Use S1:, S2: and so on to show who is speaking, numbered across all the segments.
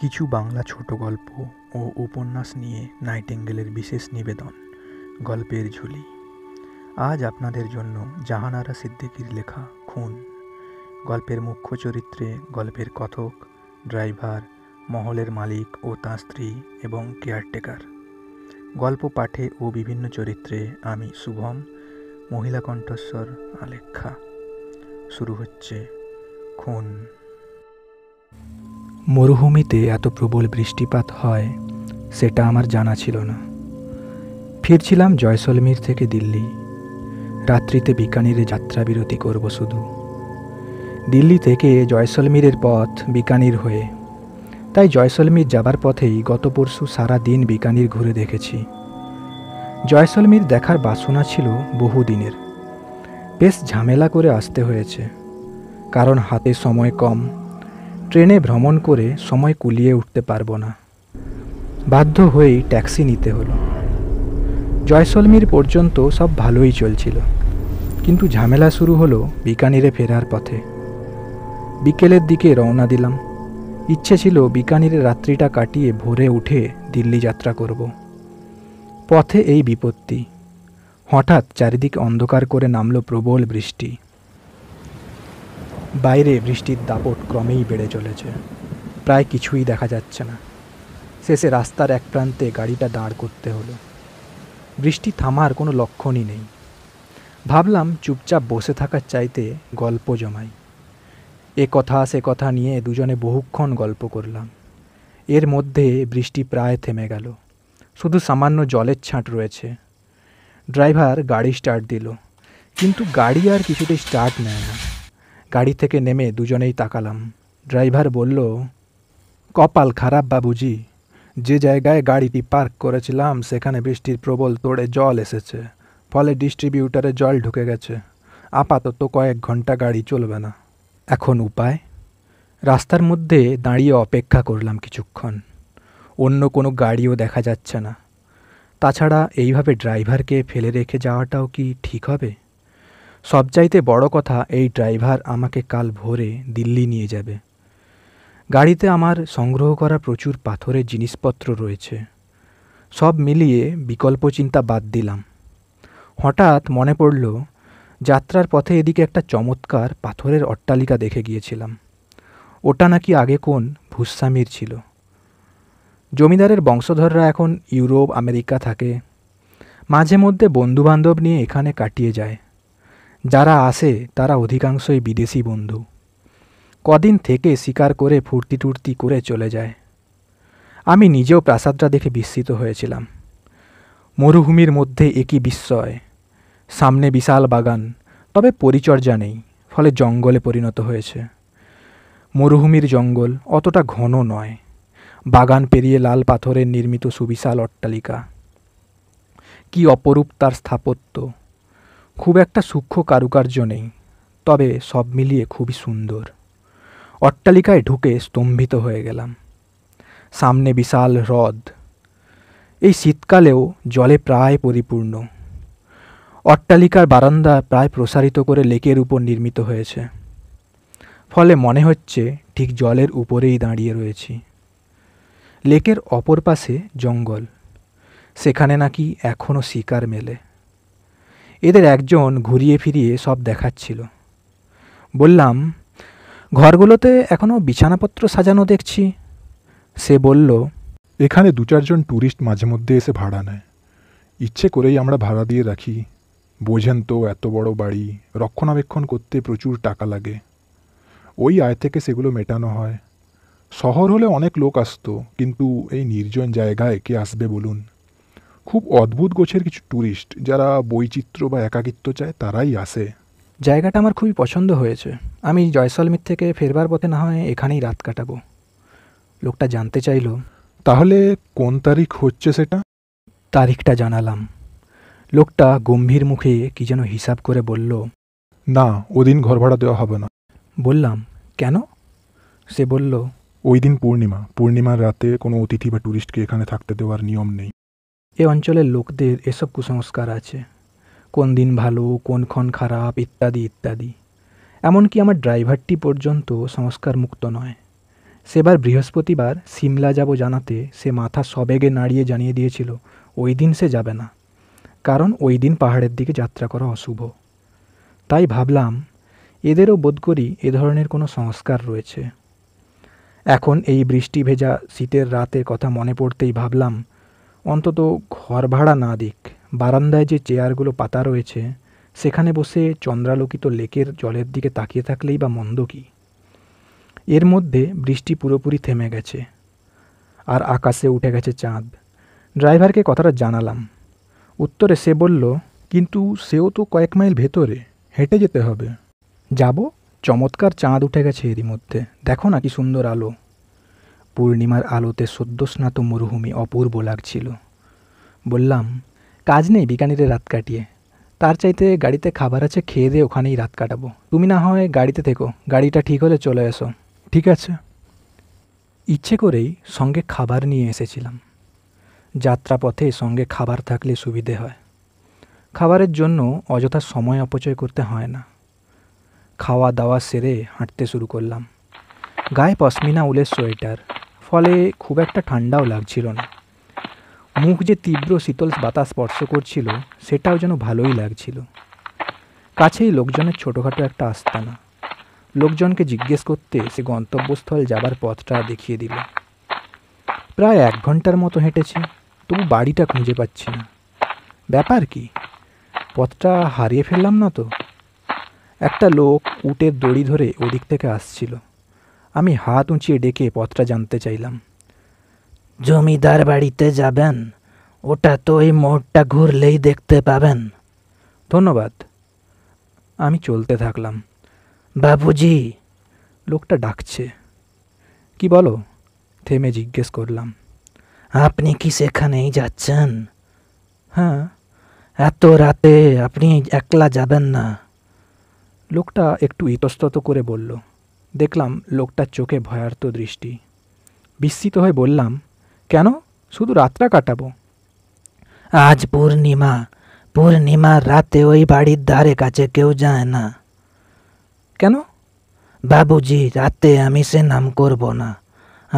S1: কিছু বাংলা ছোট গল্প ও উপন্যাস নিয়ে নাইটেঙ্গেলের বিশেষ নিবেদন গল্পের ঝুলি আজ আপনাদের জন্য জাহানারা সিদ্দিকির লেখা খুন গল্পের মুখ্য চরিত্রে গল্পের কথক ড্রাইভার মহলের মালিক ও তাঁর স্ত্রী এবং কেয়ারটেকার গল্প পাঠে ও বিভিন্ন চরিত্রে আমি শুভম মহিলা কণ্ঠস্বর আলেখ্যা শুরু হচ্ছে খুন মরুভূমিতে এত প্রবল বৃষ্টিপাত হয় সেটা আমার জানা ছিল না ফিরছিলাম জয়সলমীর থেকে দিল্লি রাত্রিতে বিকানিরে যাত্রা বিরতি করব শুধু দিল্লি থেকে জয়সলমীরের পথ বিকানির হয়ে তাই জয়সলমীর যাবার পথেই গত পরশু সারা দিন বিকানির ঘুরে দেখেছি জয়সলমীর দেখার বাসনা ছিল বহুদিনের বেশ ঝামেলা করে আসতে হয়েছে কারণ হাতে সময় কম ট্রেনে ভ্রমণ করে সময় কুলিয়ে উঠতে পারবো না বাধ্য হয়েই ট্যাক্সি নিতে হলো জয়সলমীর পর্যন্ত সব ভালোই চলছিল কিন্তু ঝামেলা শুরু হলো বিকানিরে ফেরার পথে বিকেলের দিকে রওনা দিলাম ইচ্ছে ছিল বিকানিরে রাত্রিটা কাটিয়ে ভোরে উঠে দিল্লি যাত্রা করব পথে এই বিপত্তি হঠাৎ চারিদিকে অন্ধকার করে নামলো প্রবল বৃষ্টি বাইরে বৃষ্টির দাপট ক্রমেই বেড়ে চলেছে প্রায় কিছুই দেখা যাচ্ছে না শেষে রাস্তার এক প্রান্তে গাড়িটা দাঁড় করতে হলো বৃষ্টি থামার কোনো লক্ষণই নেই ভাবলাম চুপচাপ বসে থাকার চাইতে গল্প জমাই এ কথা সে কথা নিয়ে দুজনে বহুক্ষণ গল্প করলাম এর মধ্যে বৃষ্টি প্রায় থেমে গেল শুধু সামান্য জলের ছাঁট রয়েছে ড্রাইভার গাড়ি স্টার্ট দিল কিন্তু গাড়ি আর কিছুতে স্টার্ট নেয় না গাড়ি থেকে নেমে দুজনেই তাকালাম ড্রাইভার বলল কপাল খারাপ বাবুজি যে জায়গায় গাড়িটি পার্ক করেছিলাম সেখানে বৃষ্টির প্রবল তোড়ে জল এসেছে ফলে ডিস্ট্রিবিউটারে জল ঢুকে গেছে আপাতত কয়েক ঘন্টা গাড়ি চলবে না এখন উপায় রাস্তার মধ্যে দাঁড়িয়ে অপেক্ষা করলাম কিছুক্ষণ অন্য কোনো গাড়িও দেখা যাচ্ছে না তাছাড়া এইভাবে ড্রাইভারকে ফেলে রেখে যাওয়াটাও কি ঠিক হবে সবচাইতে বড় কথা এই ড্রাইভার আমাকে কাল ভোরে দিল্লি নিয়ে যাবে গাড়িতে আমার সংগ্রহ করা প্রচুর পাথরের জিনিসপত্র রয়েছে সব মিলিয়ে বিকল্প চিন্তা বাদ দিলাম হঠাৎ মনে পড়ল যাত্রার পথে এদিকে একটা চমৎকার পাথরের অট্টালিকা দেখে গিয়েছিলাম ওটা নাকি আগে কোন ভূস্বামীর ছিল জমিদারের বংশধররা এখন ইউরোপ আমেরিকা থাকে মাঝে মধ্যে বন্ধুবান্ধব নিয়ে এখানে কাটিয়ে যায় যারা আসে তারা অধিকাংশই বিদেশি বন্ধু কদিন থেকে শিকার করে ফুর্তি টুর্তি করে চলে যায় আমি নিজেও প্রাসাদটা দেখে বিস্মিত হয়েছিলাম মরুভূমির মধ্যে একই বিস্ময় সামনে বিশাল বাগান তবে পরিচর্যা নেই ফলে জঙ্গলে পরিণত হয়েছে মরুভূমির জঙ্গল অতটা ঘন নয় বাগান পেরিয়ে লাল পাথরের নির্মিত সুবিশাল অট্টালিকা কি অপরূপ তার স্থাপত্য খুব একটা সূক্ষ্ম কারুকার্য নেই তবে সব মিলিয়ে খুবই সুন্দর অট্টালিকায় ঢুকে স্তম্ভিত হয়ে গেলাম সামনে বিশাল হ্রদ এই শীতকালেও জলে প্রায় পরিপূর্ণ অট্টালিকার বারান্দা প্রায় প্রসারিত করে লেকের উপর নির্মিত হয়েছে ফলে মনে হচ্ছে ঠিক জলের উপরেই দাঁড়িয়ে রয়েছি লেকের অপর পাশে জঙ্গল সেখানে নাকি এখনও শিকার মেলে এদের একজন ঘুরিয়ে ফিরিয়ে সব দেখাচ্ছিল বললাম ঘরগুলোতে এখনও বিছানাপত্র সাজানো দেখছি সে বলল এখানে দু চারজন ট্যুরিস্ট মাঝে মধ্যে এসে ভাড়া
S2: নেয় ইচ্ছে করেই আমরা ভাড়া দিয়ে রাখি বোঝেন তো এত বড় বাড়ি রক্ষণাবেক্ষণ করতে প্রচুর টাকা লাগে ওই আয় থেকে সেগুলো মেটানো হয় শহর হলে অনেক লোক আসতো কিন্তু এই নির্জন জায়গায় কে আসবে বলুন খুব অদ্ভুত গোছের কিছু ট্যুরিস্ট যারা বৈচিত্র্য বা একাকিত্ব চায় তারাই আসে
S1: জায়গাটা আমার খুবই পছন্দ হয়েছে আমি জয়সলমির থেকে ফেরবার পথে না হয় এখানেই রাত কাটাবো লোকটা জানতে চাইল তাহলে কোন তারিখ হচ্ছে সেটা তারিখটা জানালাম লোকটা গম্ভীর মুখে কি যেন হিসাব করে বলল না ওদিন ঘর ভাড়া দেওয়া হবে না বললাম কেন সে বলল ওই দিন পূর্ণিমা পূর্ণিমার রাতে কোনো অতিথি বা ট্যুরিস্টকে এখানে থাকতে দেওয়ার নিয়ম নেই এ অঞ্চলের লোকদের এসব কুসংস্কার আছে কোন দিন ভালো কোনক্ষণ খারাপ ইত্যাদি ইত্যাদি এমনকি আমার ড্রাইভারটি পর্যন্ত সংস্কার মুক্ত নয় সেবার বৃহস্পতিবার সিমলা যাব জানাতে সে মাথা সবেগে নাড়িয়ে জানিয়ে দিয়েছিল ওই দিন সে যাবে না কারণ ওই দিন পাহাড়ের দিকে যাত্রা করা অশুভ তাই ভাবলাম এদেরও বোধ করি এ ধরনের কোনো সংস্কার রয়েছে এখন এই বৃষ্টি ভেজা শীতের রাতের কথা মনে পড়তেই ভাবলাম অন্তত ঘর ভাড়া না দিক বারান্দায় যে চেয়ারগুলো পাতা রয়েছে সেখানে বসে চন্দ্রালোকিত লেকের জলের দিকে তাকিয়ে থাকলেই বা মন্দ কি এর মধ্যে বৃষ্টি পুরোপুরি থেমে গেছে আর আকাশে উঠে গেছে চাঁদ ড্রাইভারকে কথাটা জানালাম উত্তরে সে বলল কিন্তু সেও তো কয়েক মাইল ভেতরে হেঁটে যেতে হবে যাব চমৎকার চাঁদ উঠে গেছে এরই মধ্যে দেখো না কি সুন্দর আলো পূর্ণিমার আলোতে সদ্যস্নাত মরুভূমি অপূর্ব লাগছিল বললাম কাজ নেই বিকানিরে রাত কাটিয়ে তার চাইতে গাড়িতে খাবার আছে খেয়ে দিয়ে ওখানেই রাত কাটাবো তুমি না হয় গাড়িতে থেকো গাড়িটা ঠিক হলে চলে এসো ঠিক আছে ইচ্ছে করেই সঙ্গে খাবার নিয়ে এসেছিলাম যাত্রাপথে সঙ্গে খাবার থাকলে সুবিধে হয় খাবারের জন্য অযথা সময় অপচয় করতে হয় না খাওয়া দাওয়া সেরে হাঁটতে শুরু করলাম গায়ে পশমিনা উলের সোয়েটার ফলে খুব একটা ঠান্ডাও লাগছিল না মুখ যে তীব্র শীতল বাতাস স্পর্শ করছিল সেটাও যেন ভালোই লাগছিল কাছেই লোকজনের ছোটোখাটো একটা আস্তানা লোকজনকে জিজ্ঞেস করতে সে গন্তব্যস্থল যাবার পথটা দেখিয়ে দিল প্রায় এক ঘন্টার মতো হেঁটেছে তবু বাড়িটা খুঁজে পাচ্ছি না ব্যাপার কি পথটা হারিয়ে ফেললাম না তো একটা লোক উটের দড়ি ধরে ওদিক থেকে আসছিল আমি হাত উঁচিয়ে ডেকে পথটা জানতে চাইলাম জমিদার বাড়িতে যাবেন ওটা তো এই মোড়টা ঘুরলেই দেখতে পাবেন ধন্যবাদ আমি চলতে থাকলাম বাবুজি লোকটা ডাকছে কি বলো থেমে জিজ্ঞেস করলাম আপনি কি সেখানেই যাচ্ছেন হ্যাঁ এত রাতে আপনি একলা যাবেন না লোকটা একটু ইতস্তত করে বলল দেখলাম লোকটার চোখে ভয়ার্ত দৃষ্টি বিস্মিত হয়ে বললাম কেন শুধু রাতটা কাটাবো আজ পূর্ণিমা পূর্ণিমার রাতে ওই বাড়ির ধারে কাছে কেউ যায় না কেন বাবুজি রাতে আমি সে নাম করব না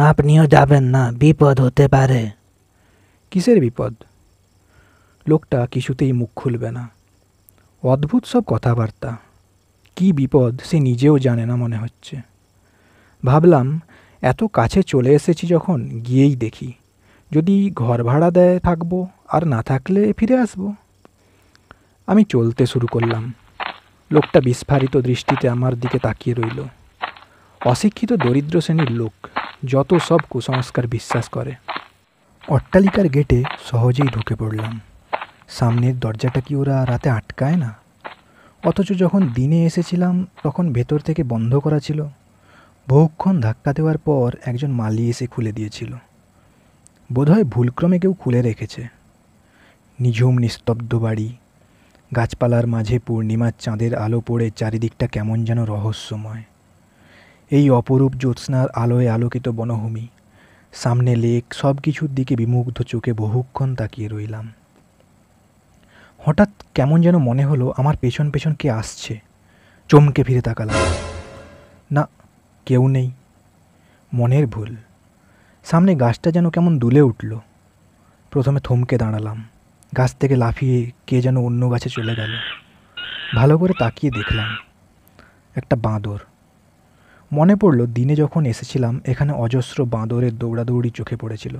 S1: আপনিও যাবেন না বিপদ হতে পারে কিসের বিপদ লোকটা কিছুতেই মুখ খুলবে না অদ্ভুত সব কথাবার্তা কি বিপদ সে নিজেও জানে না মনে হচ্ছে ভাবলাম এত কাছে চলে এসেছি যখন গিয়েই দেখি যদি ঘর ভাড়া দেয় থাকবো আর না থাকলে ফিরে আসব আমি চলতে শুরু করলাম লোকটা বিস্ফারিত দৃষ্টিতে আমার দিকে তাকিয়ে রইল অশিক্ষিত দরিদ্র শ্রেণীর লোক যত সব কুসংস্কার বিশ্বাস করে অট্টালিকার গেটে সহজেই ঢুকে পড়লাম সামনের দরজাটা কি ওরা রাতে আটকায় না অথচ যখন দিনে এসেছিলাম তখন ভেতর থেকে বন্ধ করা ছিল বহুক্ষণ ধাক্কা দেওয়ার পর একজন মালি এসে খুলে দিয়েছিল বোধহয় ভুলক্রমে কেউ খুলে রেখেছে নিঝুম নিস্তব্ধ বাড়ি গাছপালার মাঝে পূর্ণিমার চাঁদের আলো পড়ে চারিদিকটা কেমন যেন রহস্যময় এই অপরূপ জ্যোৎস্নার আলোয় আলোকিত বনভূমি সামনে লেক সব কিছুর দিকে বিমুগ্ধ চোখে বহুক্ষণ তাকিয়ে রইলাম হঠাৎ কেমন যেন মনে হলো আমার পেছন পেছন কে আসছে চমকে ফিরে তাকালাম না কেউ নেই মনের ভুল সামনে গাছটা যেন কেমন দুলে উঠল প্রথমে থমকে দাঁড়ালাম গাছ থেকে লাফিয়ে কে যেন অন্য গাছে চলে গেল ভালো করে তাকিয়ে দেখলাম একটা বাঁদর মনে পড়ল দিনে যখন এসেছিলাম এখানে অজস্র বাঁদরের দৌড়াদৌড়ি চোখে পড়েছিল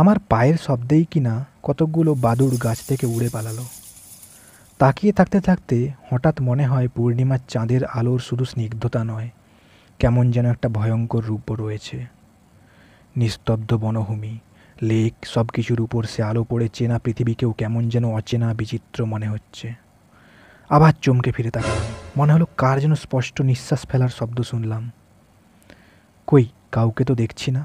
S1: আমার পায়ের শব্দেই কিনা কতকগুলো বাদুর গাছ থেকে উড়ে পালালো তাকিয়ে থাকতে থাকতে হঠাৎ মনে হয় পূর্ণিমার চাঁদের আলোর শুধু স্নিগ্ধতা নয় কেমন যেন একটা ভয়ঙ্কর রূপ রয়েছে নিস্তব্ধ বনভূমি লেক সব কিছুর উপর সে আলো পড়ে চেনা পৃথিবীকেও কেমন যেন অচেনা বিচিত্র মনে হচ্ছে আবার চমকে ফিরে তাকালাম মনে হলো কার যেন স্পষ্ট নিঃশ্বাস ফেলার শব্দ শুনলাম কই কাউকে তো দেখছি না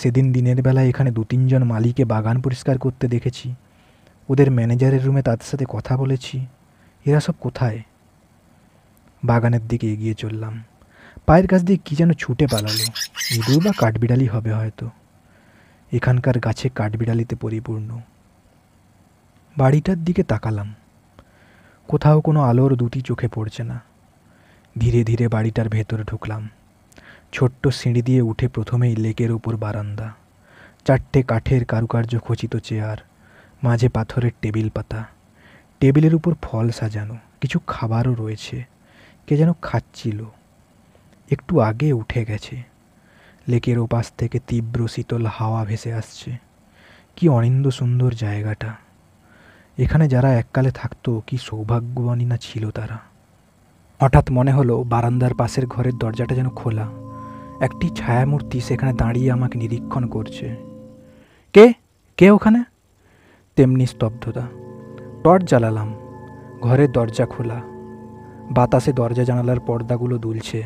S1: সেদিন দিনের বেলা এখানে দু তিনজন মালিকে বাগান পরিষ্কার করতে দেখেছি ওদের ম্যানেজারের রুমে তাদের সাথে কথা বলেছি এরা সব কোথায় বাগানের দিকে এগিয়ে চললাম পায়ের কাছ দিয়ে কী যেন ছুটে পালালো ইঁদুর বা কাঠবিড়ালি হবে হয়তো এখানকার গাছে কাঠবিড়ালিতে পরিপূর্ণ বাড়িটার দিকে তাকালাম কোথাও কোনো আলোর দুটি চোখে পড়ছে না ধীরে ধীরে বাড়িটার ভেতরে ঢুকলাম ছোট্ট সিঁড়ি দিয়ে উঠে প্রথমেই লেকের ওপর বারান্দা চারটে কাঠের কারুকার্য খচিত চেয়ার মাঝে পাথরের টেবিল পাতা টেবিলের উপর ফল সাজানো কিছু খাবারও রয়েছে কে যেন খাচ্ছিল একটু আগে উঠে গেছে লেকের ওপাশ থেকে তীব্র শীতল হাওয়া ভেসে আসছে কি অনিন্দ সুন্দর জায়গাটা এখানে যারা এককালে থাকতো কি সৌভাগ্যবানী না ছিল তারা হঠাৎ মনে হলো বারান্দার পাশের ঘরের দরজাটা যেন খোলা একটি ছায়ামূর্তি সেখানে দাঁড়িয়ে আমাকে নিরীক্ষণ করছে কে কে ওখানে তেমনি স্তব্ধতা টর্চ জ্বালালাম ঘরের দরজা খোলা বাতাসে দরজা জানালার পর্দাগুলো দুলছে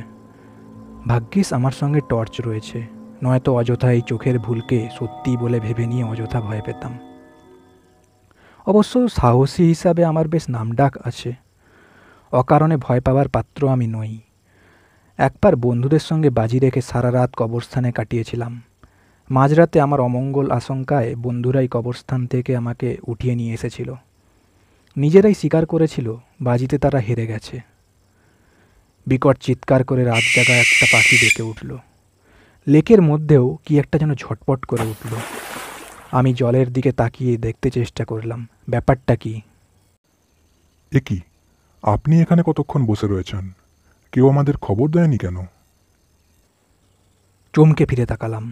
S1: ভাগ্যিস আমার সঙ্গে টর্চ রয়েছে নয়তো অযথা এই চোখের ভুলকে সত্যি বলে ভেবে নিয়ে অযথা ভয় পেতাম অবশ্য সাহসী হিসাবে আমার বেশ নামডাক আছে অকারণে ভয় পাওয়ার পাত্র আমি নই একবার বন্ধুদের সঙ্গে বাজি রেখে সারা রাত কবরস্থানে কাটিয়েছিলাম মাঝরাতে আমার অমঙ্গল আশঙ্কায় বন্ধুরাই কবরস্থান থেকে আমাকে উঠিয়ে নিয়ে এসেছিল নিজেরাই স্বীকার করেছিল বাজিতে তারা হেরে গেছে বিকট চিৎকার করে রাত জায়গায় একটা পাখি ডেকে উঠল লেকের মধ্যেও কি একটা যেন ঝটপট করে উঠল আমি জলের দিকে তাকিয়ে দেখতে চেষ্টা করলাম ব্যাপারটা কি
S2: এ কি আপনি এখানে
S1: কতক্ষণ বসে রয়েছেন কেউ আমাদের খবর দেয়নি কেন চমকে ফিরে তাকালাম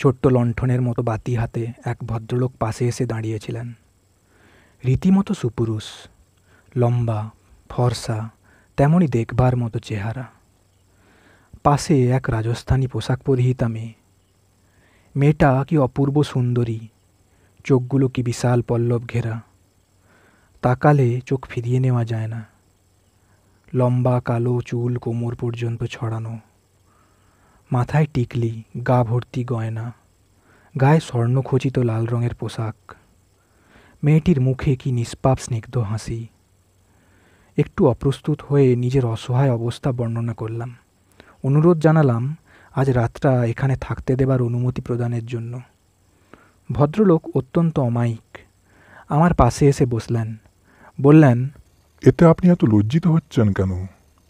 S1: ছোট্ট লণ্ঠনের মতো বাতি হাতে এক ভদ্রলোক পাশে এসে দাঁড়িয়েছিলেন রীতিমতো সুপুরুষ লম্বা ফর্সা তেমনই দেখবার মতো চেহারা পাশে এক রাজস্থানী পোশাক পরিহিতা মেয়ে মেয়েটা কি অপূর্ব সুন্দরী চোখগুলো কি বিশাল পল্লব ঘেরা তাকালে চোখ ফিরিয়ে নেওয়া যায় না লম্বা কালো চুল কোমর পর্যন্ত ছড়ানো মাথায় টিকলি গা ভর্তি গয়না গায়ে স্বর্ণখচিত লাল রঙের পোশাক মেয়েটির মুখে কি নিষ্পাপ স্নিগ্ধ হাসি একটু অপ্রস্তুত হয়ে নিজের অসহায় অবস্থা বর্ণনা করলাম অনুরোধ জানালাম আজ রাতটা এখানে থাকতে দেবার অনুমতি প্রদানের জন্য ভদ্রলোক অত্যন্ত অমায়িক আমার পাশে এসে বসলেন বললেন এতে আপনি
S2: এত লজ্জিত হচ্ছেন কেন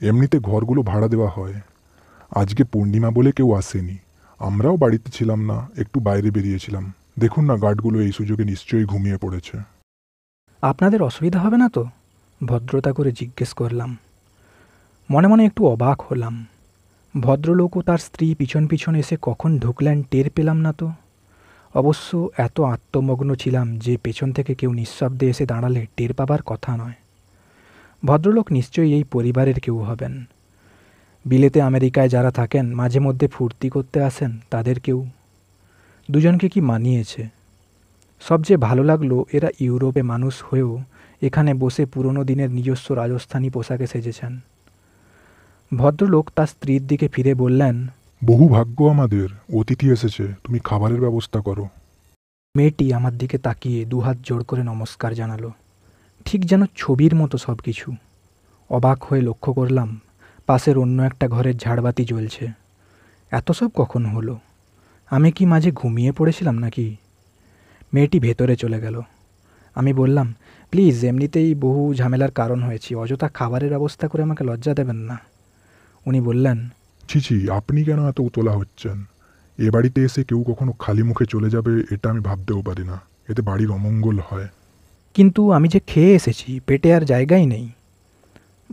S2: এমনিতে ঘরগুলো ভাড়া দেওয়া হয় আজকে পূর্ণিমা বলে কেউ আসেনি আমরাও বাড়িতে ছিলাম না একটু বাইরে বেরিয়েছিলাম দেখুন না গার্ডগুলো এই সুযোগে নিশ্চয়ই ঘুমিয়ে পড়েছে
S1: আপনাদের অসুবিধা হবে না তো ভদ্রতা করে জিজ্ঞেস করলাম মনে মনে একটু অবাক হলাম ভদ্রলোকও তার স্ত্রী পিছন পিছন এসে কখন ঢুকলেন টের পেলাম না তো অবশ্য এত আত্মমগ্ন ছিলাম যে পেছন থেকে কেউ নিঃশব্দে এসে দাঁড়ালে টের পাবার কথা নয় ভদ্রলোক নিশ্চয়ই এই পরিবারের কেউ হবেন বিলেতে আমেরিকায় যারা থাকেন মাঝে মধ্যে ফুর্তি করতে আসেন তাদের কেউ দুজনকে কি মানিয়েছে সবচেয়ে ভালো লাগলো এরা ইউরোপে মানুষ হয়েও এখানে বসে পুরনো দিনের নিজস্ব রাজস্থানী পোশাকে সেজেছেন ভদ্রলোক তার স্ত্রীর দিকে ফিরে বললেন
S2: বহু ভাগ্য আমাদের অতিথি এসেছে তুমি খাবারের ব্যবস্থা করো
S1: মেয়েটি আমার দিকে তাকিয়ে দুহাত জোড় করে নমস্কার জানালো ঠিক যেন ছবির মতো সব কিছু অবাক হয়ে লক্ষ্য করলাম পাশের অন্য একটা ঘরের ঝাড়বাতি জ্বলছে এত সব কখন হলো আমি কি মাঝে ঘুমিয়ে পড়েছিলাম নাকি মেয়েটি ভেতরে চলে গেল আমি বললাম প্লিজ এমনিতেই বহু ঝামেলার কারণ হয়েছি অযথা খাবারের ব্যবস্থা করে আমাকে লজ্জা দেবেন না উনি বললেন ছিছি আপনি কেন এত
S2: উতলা হচ্ছেন এ বাড়িতে এসে কেউ কখনো খালি মুখে চলে যাবে এটা আমি ভাবতেও পারি না
S1: এতে বাড়ির অমঙ্গল হয় কিন্তু আমি যে খেয়ে এসেছি পেটে আর জায়গাই নেই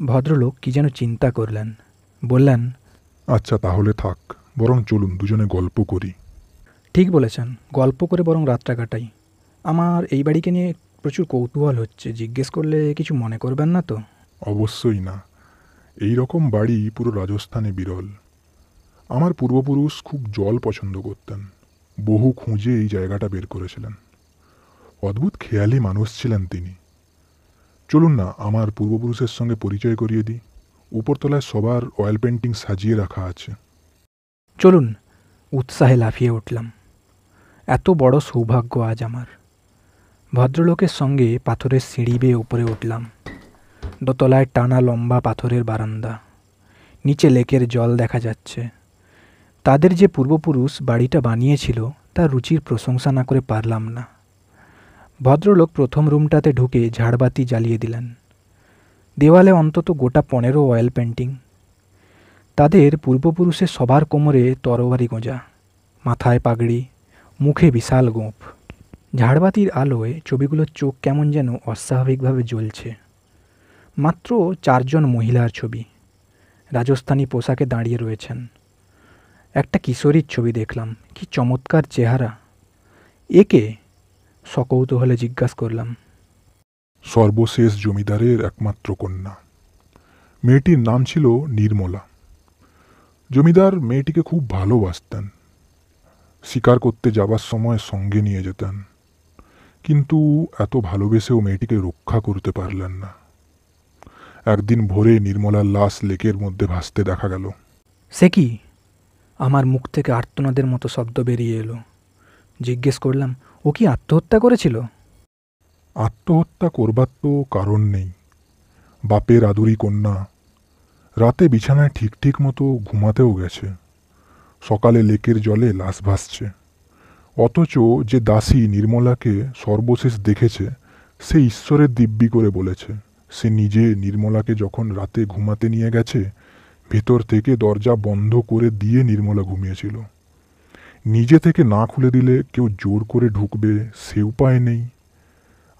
S1: ভদ্রলোক কি যেন চিন্তা করলেন বললেন আচ্ছা তাহলে থাক
S2: বরং চলুন দুজনে গল্প করি
S1: ঠিক বলেছেন গল্প করে বরং রাতটা কাটাই আমার এই বাড়িকে নিয়ে প্রচুর কৌতূহল হচ্ছে জিজ্ঞেস করলে কিছু মনে করবেন না তো অবশ্যই না এই রকম বাড়ি পুরো রাজস্থানে বিরল আমার
S2: পূর্বপুরুষ খুব জল পছন্দ করতেন বহু খুঁজে এই জায়গাটা বের করেছিলেন অদ্ভুত খেয়ালি মানুষ ছিলেন তিনি চলুন না আমার পূর্বপুরুষের সঙ্গে পরিচয় করিয়ে দিই উপরতলায় সবার অয়েল পেন্টিং সাজিয়ে রাখা আছে
S1: চলুন উৎসাহে লাফিয়ে উঠলাম এত বড় সৌভাগ্য আজ আমার ভদ্রলোকের সঙ্গে পাথরের সিঁড়ি বেয়ে উপরে উঠলাম দোতলায় টানা লম্বা পাথরের বারান্দা নিচে লেকের জল দেখা যাচ্ছে তাদের যে পূর্বপুরুষ বাড়িটা বানিয়েছিল তার রুচির প্রশংসা না করে পারলাম না ভদ্রলোক প্রথম রুমটাতে ঢুকে ঝাড়বাতি জ্বালিয়ে দিলেন দেওয়ালে অন্তত গোটা পনেরো অয়েল পেন্টিং তাদের পূর্বপুরুষের সবার কোমরে তরবারি গোঁজা মাথায় পাগড়ি মুখে বিশাল গোঁপ ঝাড়বাতির আলোয় ছবিগুলোর চোখ কেমন যেন অস্বাভাবিকভাবে জ্বলছে মাত্র চারজন মহিলার ছবি রাজস্থানী পোশাকে দাঁড়িয়ে রয়েছেন একটা কিশোরীর ছবি দেখলাম কি চমৎকার চেহারা একে সকৌতূহলে জিজ্ঞাসা করলাম
S2: সর্বশেষ জমিদারের একমাত্র কন্যা মেয়েটির নাম ছিল নির্মলা জমিদার মেয়েটিকে খুব ভালোবাসতেন শিকার করতে যাবার সময় সঙ্গে নিয়ে যেতেন কিন্তু এত ভালোবেসেও মেয়েটিকে রক্ষা করতে পারলেন না একদিন ভোরে নির্মলার লাশ লেকের মধ্যে ভাসতে দেখা গেল
S1: সে কি আমার মুখ থেকে আর্তনাদের মতো শব্দ বেরিয়ে এলো জিজ্ঞেস করলাম ও কি আত্মহত্যা করেছিল
S2: আত্মহত্যা করবার তো কারণ নেই বাপের আদুরি কন্যা রাতে বিছানায় ঠিক ঠিক মতো ঘুমাতেও গেছে সকালে লেকের জলে লাশ ভাসছে অথচ যে দাসী নির্মলাকে সর্বশেষ দেখেছে সে ঈশ্বরের দিব্যি করে বলেছে সে নিজে নির্মলাকে যখন রাতে ঘুমাতে নিয়ে গেছে ভেতর থেকে দরজা বন্ধ করে দিয়ে নির্মলা ঘুমিয়েছিল নিজে থেকে না খুলে দিলে কেউ জোর করে ঢুকবে সে উপায় নেই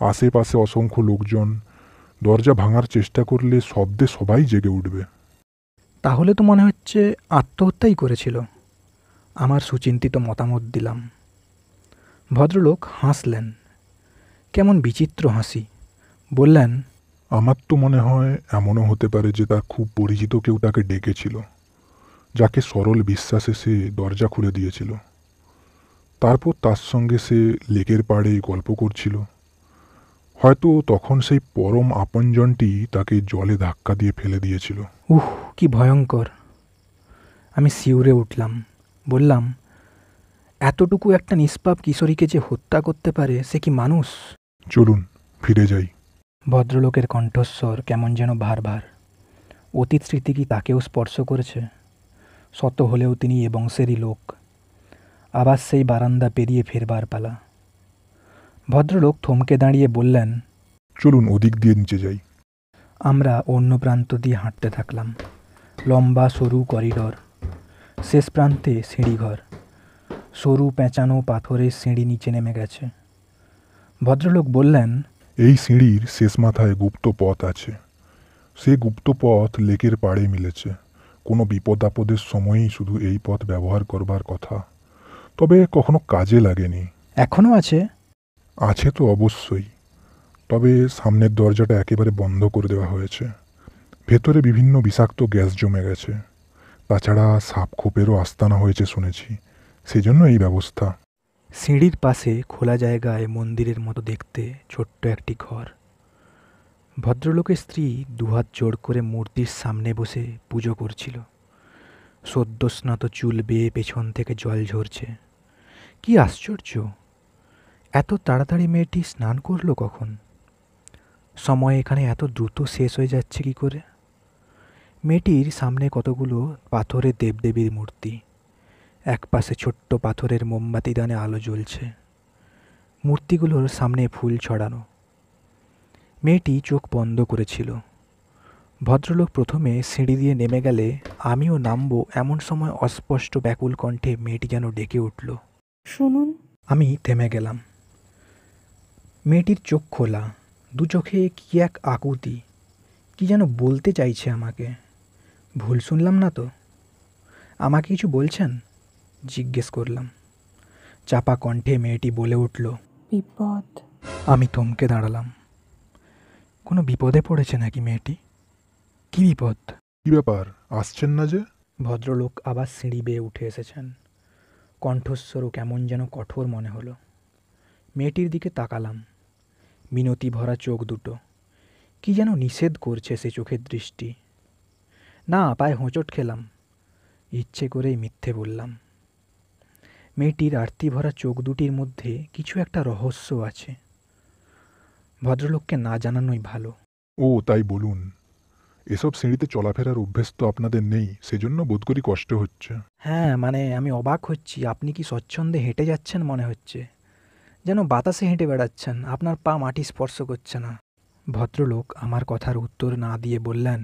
S2: আশেপাশে অসংখ্য লোকজন দরজা ভাঙার চেষ্টা করলে শব্দে সবাই জেগে উঠবে
S1: তাহলে তো মনে হচ্ছে আত্মহত্যাই করেছিল আমার সুচিন্তিত মতামত দিলাম ভদ্রলোক হাসলেন কেমন বিচিত্র হাসি বললেন আমার তো মনে হয়
S2: এমনও হতে পারে যে তার খুব পরিচিত কেউ তাকে ডেকেছিল যাকে সরল বিশ্বাসে সে দরজা খুলে দিয়েছিল তারপর তার সঙ্গে সে লেকের পাড়ে গল্প করছিল হয়তো তখন সেই পরম আপনজনটি তাকে জলে ধাক্কা দিয়ে ফেলে দিয়েছিল
S1: উহ কি ভয়ঙ্কর আমি শিউরে উঠলাম বললাম এতটুকু একটা নিষ্পাপ কিশোরীকে যে হত্যা করতে পারে সে কি মানুষ
S2: চলুন ফিরে যাই
S1: ভদ্রলোকের কণ্ঠস্বর কেমন যেন ভারভার অতীত স্মৃতি কি তাকেও স্পর্শ করেছে শত হলেও তিনি এ বংশেরই লোক আবার সেই বারান্দা পেরিয়ে ফেরবার পালা ভদ্রলোক থমকে দাঁড়িয়ে বললেন চলুন ওদিক দিয়ে নিচে যাই আমরা অন্য প্রান্ত দিয়ে হাঁটতে থাকলাম লম্বা সরু করিডর শেষ প্রান্তে সিঁড়িঘর সরু পেঁচানো পাথরের সিঁড়ি নিচে নেমে গেছে ভদ্রলোক বললেন
S2: এই সিঁড়ির শেষ মাথায় গুপ্ত পথ আছে সে গুপ্ত পথ লেকের পাড়ে মিলেছে কোনো বিপদ আপদের সময়ই শুধু এই পথ ব্যবহার করবার কথা তবে কখনো কাজে লাগেনি এখনও আছে আছে তো অবশ্যই তবে সামনের দরজাটা একেবারে বন্ধ করে দেওয়া হয়েছে ভেতরে বিভিন্ন বিষাক্ত গ্যাস জমে গেছে তাছাড়া সাপখোপেরও আস্তানা হয়েছে শুনেছি সেজন্য এই ব্যবস্থা
S1: সিঁড়ির পাশে খোলা জায়গায় মন্দিরের মতো দেখতে ছোট্ট একটি ঘর ভদ্রলোকের স্ত্রী দুহাত জোর করে মূর্তির সামনে বসে পুজো করছিল সদ্যস্নাত চুল বেয়ে পেছন থেকে জল ঝরছে কি আশ্চর্য এত তাড়াতাড়ি মেয়েটি স্নান করলো কখন সময় এখানে এত দ্রুত শেষ হয়ে যাচ্ছে কি করে মেয়েটির সামনে কতগুলো পাথরের দেবদেবীর মূর্তি এক পাশে ছোট্ট পাথরের মোমবাতি দানে আলো জ্বলছে মূর্তিগুলোর সামনে ফুল ছড়ানো মেয়েটি চোখ বন্ধ করেছিল ভদ্রলোক প্রথমে সিঁড়ি দিয়ে নেমে গেলে আমিও নামবো এমন সময় অস্পষ্ট ব্যাকুল কণ্ঠে মেয়েটি যেন ডেকে উঠল শুনুন আমি থেমে গেলাম মেয়েটির চোখ খোলা দু চোখে কী এক আকুতি কি যেন বলতে চাইছে আমাকে ভুল শুনলাম না তো আমাকে কিছু বলছেন জিজ্ঞেস করলাম চাপা কণ্ঠে মেয়েটি বলে উঠল বিপদ আমি থমকে দাঁড়ালাম কোনো বিপদে পড়েছে নাকি মেয়েটি কি বিপদ কি ব্যাপার আসছেন না যে ভদ্রলোক আবার সিঁড়ি বেয়ে উঠে এসেছেন কণ্ঠস্বরও কেমন যেন কঠোর মনে হলো মেয়েটির দিকে তাকালাম মিনতি ভরা চোখ দুটো কি যেন নিষেধ করছে সে চোখের দৃষ্টি না পায়ে হোঁচট খেলাম ইচ্ছে করেই মিথ্যে বললাম মেয়েটির আরতি ভরা চোখ দুটির মধ্যে কিছু একটা রহস্য আছে ভদ্রলোককে না জানানোই ভালো
S2: ও তাই বলুন এসব সিঁড়িতে চলাফেরার অভ্যেস তো আপনাদের নেই সেজন্য বোধ করি কষ্ট হচ্ছে
S1: হ্যাঁ মানে আমি অবাক হচ্ছি আপনি কি স্বচ্ছন্দে হেঁটে যাচ্ছেন মনে হচ্ছে যেন বাতাসে হেঁটে বেড়াচ্ছেন আপনার পা মাটি স্পর্শ করছে না ভদ্রলোক আমার কথার উত্তর না দিয়ে বললেন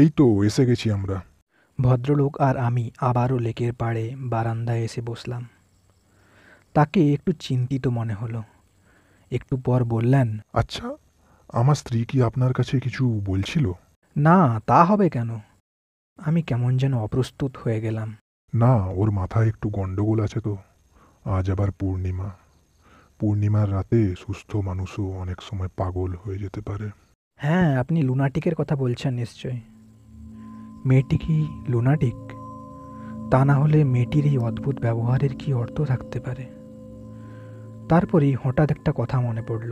S1: এই তো এসে গেছি আমরা ভদ্রলোক আর আমি আবারও লেকের পাড়ে বারান্দায় এসে বসলাম তাকে একটু চিন্তিত মনে হলো একটু পর বললেন আচ্ছা আমার স্ত্রী কি আপনার কাছে কিছু বলছিল না তা হবে কেন আমি কেমন যেন অপ্রস্তুত হয়ে গেলাম না ওর মাথায়
S2: একটু গণ্ডগোল আছে তো আজ আবার পূর্ণিমা পূর্ণিমার রাতে সুস্থ মানুষও অনেক সময় পাগল হয়ে যেতে পারে
S1: হ্যাঁ আপনি লুনাটিকের কথা বলছেন নিশ্চয় মেয়েটি কি লুনাটিক তা না হলে মেয়েটির এই অদ্ভুত ব্যবহারের কি অর্থ থাকতে পারে তারপরেই হঠাৎ একটা কথা মনে পড়ল